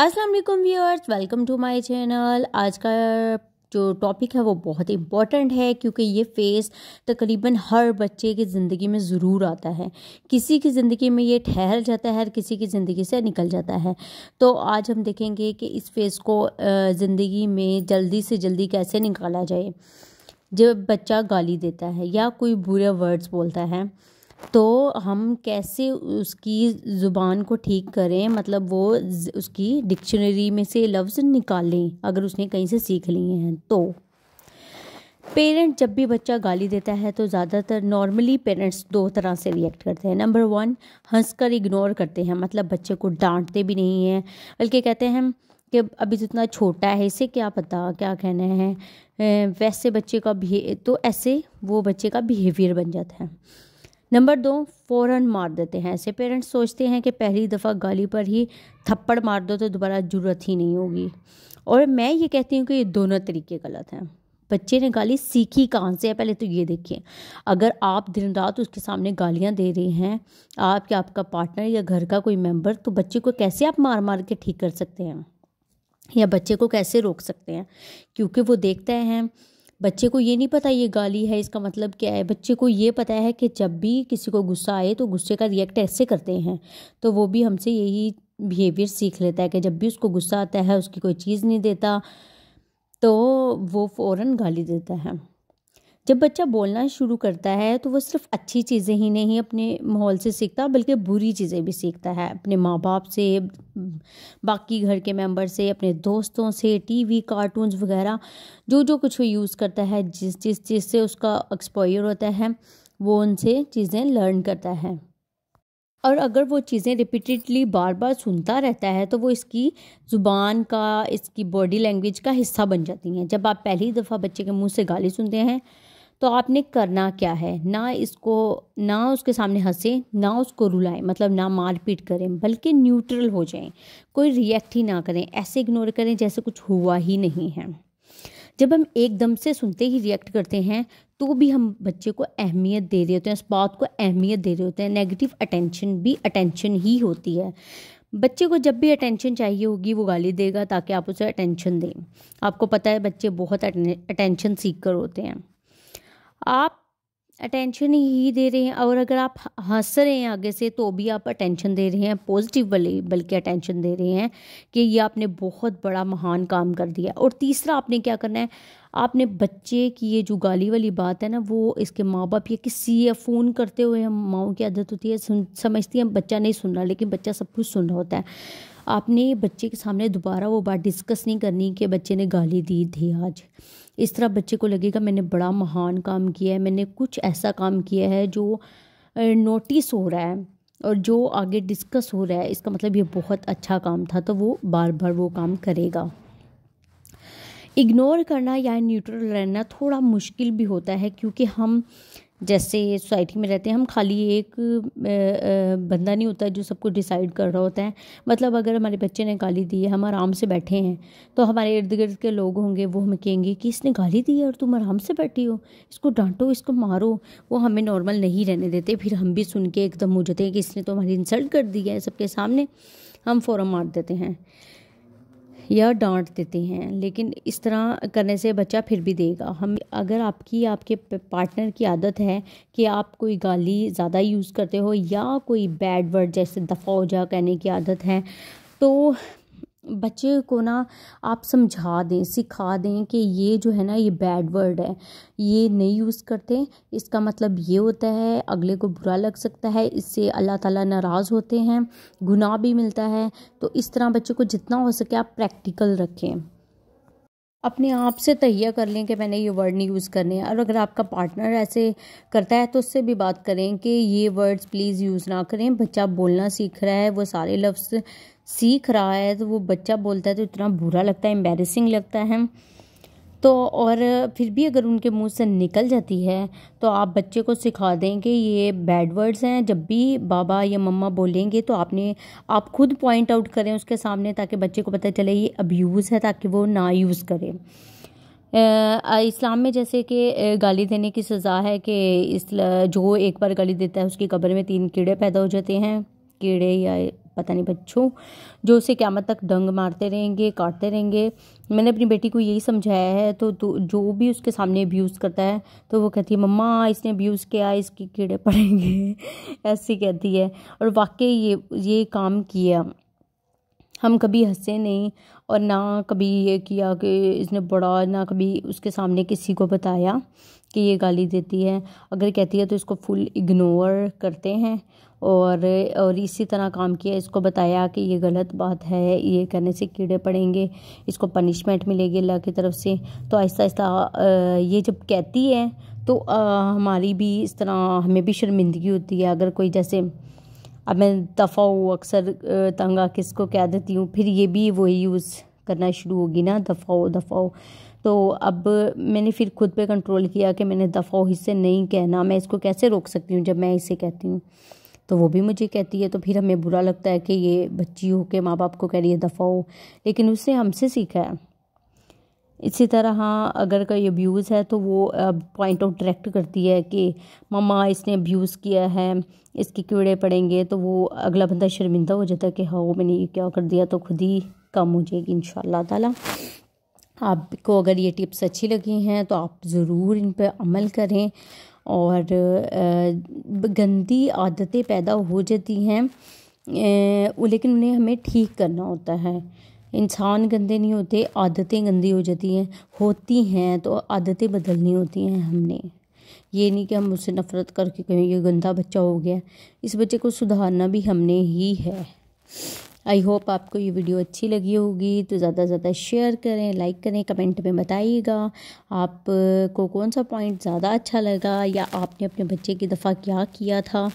अस्सलाम वालेकुम viewers welcome to my channel आज का जो टॉपिक है वो बहुत इम्पॉर्टेंट है क्योंकि ये फेस तकरीबन हर बच्चे की ज़िंदगी में ज़रूर आता है किसी की ज़िंदगी में ये ठहर जाता है और किसी की ज़िंदगी से निकल जाता है तो आज हम देखेंगे कि इस फेस को ज़िंदगी में जल्दी से जल्दी कैसे निकाला जाए जब बच्चा गाली देता है या कोई बुरे वर्ड्स बोलता है तो हम कैसे उसकी ज़ुबान को ठीक करें मतलब वो उसकी डिक्शनरी में से लफ्ज़ निकालें अगर उसने कहीं से सीख लिए हैं तो पेरेंट जब भी बच्चा गाली देता है तो ज़्यादातर नॉर्मली पेरेंट्स दो तरह से रिएक्ट करते हैं नंबर वन हंस कर इग्नोर करते हैं मतलब बच्चे को डांटते भी नहीं हैं बल्कि कहते हैं कि अभी जितना छोटा है इसे क्या पता क्या कहना है वैसे बच्चे का भी तो ऐसे वो बच्चे का बिहेवियर बन जाता है नंबर दो फौरन मार देते हैं ऐसे पेरेंट्स सोचते हैं कि पहली दफ़ा गाली पर ही थप्पड़ मार दो तो दोबारा ज़रूरत ही नहीं होगी और मैं ये कहती हूँ कि ये दोनों तरीके गलत हैं बच्चे ने गाली सीखी कहाँ से है पहले तो ये देखिए अगर आप दिन रात उसके सामने गालियाँ दे रहे हैं आप या आपका पार्टनर या घर का कोई मेंबर तो बच्चे को कैसे आप मार मार के ठीक कर सकते हैं या बच्चे को कैसे रोक सकते हैं क्योंकि वो देखते हैं बच्चे को ये नहीं पता ये गाली है इसका मतलब क्या है बच्चे को ये पता है कि जब भी किसी को गुस्सा आए तो गुस्से का रिएक्ट ऐसे करते हैं तो वो भी हमसे यही बिहेवियर सीख लेता है कि जब भी उसको गुस्सा आता है उसकी कोई चीज़ नहीं देता तो वो फ़ौर गाली देता है जब बच्चा बोलना शुरू करता है तो वो सिर्फ अच्छी चीज़ें ही नहीं अपने माहौल से सीखता बल्कि बुरी चीज़ें भी सीखता है अपने माँ बाप से बाकी घर के मेंबर से अपने दोस्तों से टीवी कार्टून्स वगैरह जो जो कुछ वो यूज़ करता है जिस जिस चीज़ से उसका एक्सपायर होता है वो उनसे चीज़ें लर्न करता है और अगर वो चीज़ें रिपीटेडली बार बार सुनता रहता है तो वो इसकी ज़ुबान का इसकी बॉडी लैंग्वेज का हिस्सा बन जाती हैं जब आप पहली दफ़ा बच्चे के मुंह से गाली सुनते हैं तो आपने करना क्या है ना इसको ना उसके सामने हंसें ना उसको रुलाएं मतलब ना मारपीट करें बल्कि न्यूट्रल हो जाएं कोई रिएक्ट ही ना करें ऐसे इग्नोर करें जैसे कुछ हुआ ही नहीं है जब हम एकदम से सुनते ही रिएक्ट करते हैं तो भी हम बच्चे को अहमियत दे रहे होते हैं इस बात को अहमियत दे रहे होते हैं नेगेटिव अटेंशन भी अटेंशन ही होती है बच्चे को जब भी अटेंशन चाहिए होगी वो गाली देगा ताकि आप उसे अटेंशन दें आपको पता है बच्चे बहुत अटेंशन सीख कर होते हैं आप अटेंशन ही दे रहे हैं और अगर आप हंस रहे हैं आगे से तो भी आप अटेंशन दे रहे हैं पॉजिटिव वाले बल्कि अटेंशन दे रहे हैं कि ये आपने बहुत बड़ा महान काम कर दिया और तीसरा आपने क्या करना है आपने बच्चे की ये जो गाली वाली बात है ना वो इसके माँ बाप या किसी या फ़ोन करते हुए हम माओ की आदत होती है सुन समझती हैं बच्चा नहीं सुन रहा लेकिन बच्चा सब कुछ सुन रहा होता है आपने बच्चे के सामने दोबारा वो बात डिस्कस नहीं करनी कि बच्चे ने गाली दी थी आज इस तरह बच्चे को लगेगा मैंने बड़ा महान काम किया है मैंने कुछ ऐसा काम किया है जो नोटिस हो रहा है और जो आगे डिस्कस हो रहा है इसका मतलब ये बहुत अच्छा काम था तो वो बार बार वो काम करेगा इग्नोर करना या न्यूट्रल रहना थोड़ा मुश्किल भी होता है क्योंकि हम जैसे सोसाइटी में रहते हैं हम खाली एक बंदा नहीं होता जो सबको डिसाइड कर रहा होता है मतलब अगर हमारे बच्चे ने गाली दी है हम आराम से बैठे हैं तो हमारे इर्द गिर्द के लोग होंगे वो हमें कहेंगे कि इसने गाली दी है और तुम आराम से बैठी हो इसको डांटो इसको मारो वो हमें नॉर्मल नहीं रहने देते फिर हम भी सुन के एकदम हो जाते हैं कि इसने तो हमारी इंसल्ट कर दी है सबके सामने हम फ़ौर मार देते हैं या डांट देते हैं लेकिन इस तरह करने से बच्चा फिर भी देगा हम अगर आपकी आपके पार्टनर की आदत है कि आप कोई गाली ज़्यादा यूज़ करते हो या कोई बैड वर्ड जैसे दफ़ा हो जा कहने की आदत है तो बच्चे को ना आप समझा दें सिखा दें कि ये जो है ना ये बैड वर्ड है ये नहीं यूज़ करते इसका मतलब ये होता है अगले को बुरा लग सकता है इससे अल्लाह ताला नाराज़ होते हैं गुनाह भी मिलता है तो इस तरह बच्चे को जितना हो सके आप प्रैक्टिकल रखें अपने आप से तहिया कर लें कि मैंने ये वर्ड नहीं यूज़ करने हैं और अगर आपका पार्टनर ऐसे करता है तो उससे भी बात करें कि ये वर्ड्स प्लीज़ यूज़ ना करें बच्चा बोलना सीख रहा है वो सारे लफ्ज़ सीख रहा है तो वो बच्चा बोलता है तो इतना बुरा लगता है एम्बेरसिंग लगता है तो और फिर भी अगर उनके मुंह से निकल जाती है तो आप बच्चे को सिखा दें कि ये बैड वर्ड्स हैं जब भी बाबा या मम्मा बोलेंगे तो आपने आप खुद पॉइंट आउट करें उसके सामने ताकि बच्चे को पता चले ये अब्यूज़ है ताकि वो ना यूज़ करें इस्लाम में जैसे कि गाली देने की सज़ा है कि इस जो एक बार गाली देता है उसकी कब्र में तीन कीड़े पैदा हो जाते हैं कीड़े या पता नहीं बच्चों जो उसे क्यामत तक डंग मारते रहेंगे काटते रहेंगे मैंने अपनी बेटी को यही समझाया है तो, तो जो भी उसके सामने अब्यूज़ करता है तो वो कहती है मम्मा इसने अब्यूज़ किया इसके कीड़े पड़ेंगे ऐसी कहती है और वाकई ये ये काम किया हम कभी हंसे नहीं और ना कभी ये किया कि इसने बड़ा ना कभी उसके सामने किसी को बताया कि ये गाली देती है अगर कहती है तो इसको फुल इग्नोर करते हैं और और इसी तरह काम किया इसको बताया कि ये गलत बात है ये करने से कीड़े पड़ेंगे इसको पनिशमेंट मिलेगी अल्लाह की तरफ से तो आहिस्ता आहिस्ता ये जब कहती है तो आ, हमारी भी इस तरह हमें भी शर्मिंदगी होती है अगर कोई जैसे अब मैं दफ़ा हूँ अक्सर तंगा किसको कह देती हूँ फिर ये भी वही यूज़ करना शुरू होगी ना दफ़ा हो दफ़ा हो तो अब मैंने फिर खुद पे कंट्रोल किया कि मैंने दफ़ा इससे नहीं कहना मैं इसको कैसे रोक सकती हूँ जब मैं इसे कहती हूँ तो वो भी मुझे कहती है तो फिर हमें बुरा लगता है कि ये बच्ची हो के माँ बाप को कह रही है दफ़ा हो लेकिन उसने हमसे सीखा है इसी तरह हाँ अगर कोई अब्यूज़ है तो वो पॉइंट आउट डायरेक्ट करती है कि मम्मा इसने अब्यूज़ किया है इसके कीड़े पड़ेंगे तो वो अगला बंदा शर्मिंदा हो जाता है कि हाँ मैंने ये क्या कर दिया तो खुद ही कम हो जाएगी इन ताला आपको अगर ये टिप्स अच्छी लगी हैं तो आप ज़रूर इन पर अमल करें और गंदी आदतें पैदा हो जाती हैं लेकिन उन्हें हमें ठीक करना होता है इंसान गंदे नहीं होते आदतें गंदी हो जाती हैं होती हैं तो आदतें बदलनी होती हैं हमने ये नहीं कि हम उससे नफ़रत करके कहें ये गंदा बच्चा हो गया इस बच्चे को सुधारना भी हमने ही है आई होप आपको ये वीडियो अच्छी लगी होगी तो ज़्यादा से ज़्यादा शेयर करें लाइक करें कमेंट में बताइएगा आपको कौन सा पॉइंट ज़्यादा अच्छा लगा या आपने अपने बच्चे की दफ़ा क्या किया था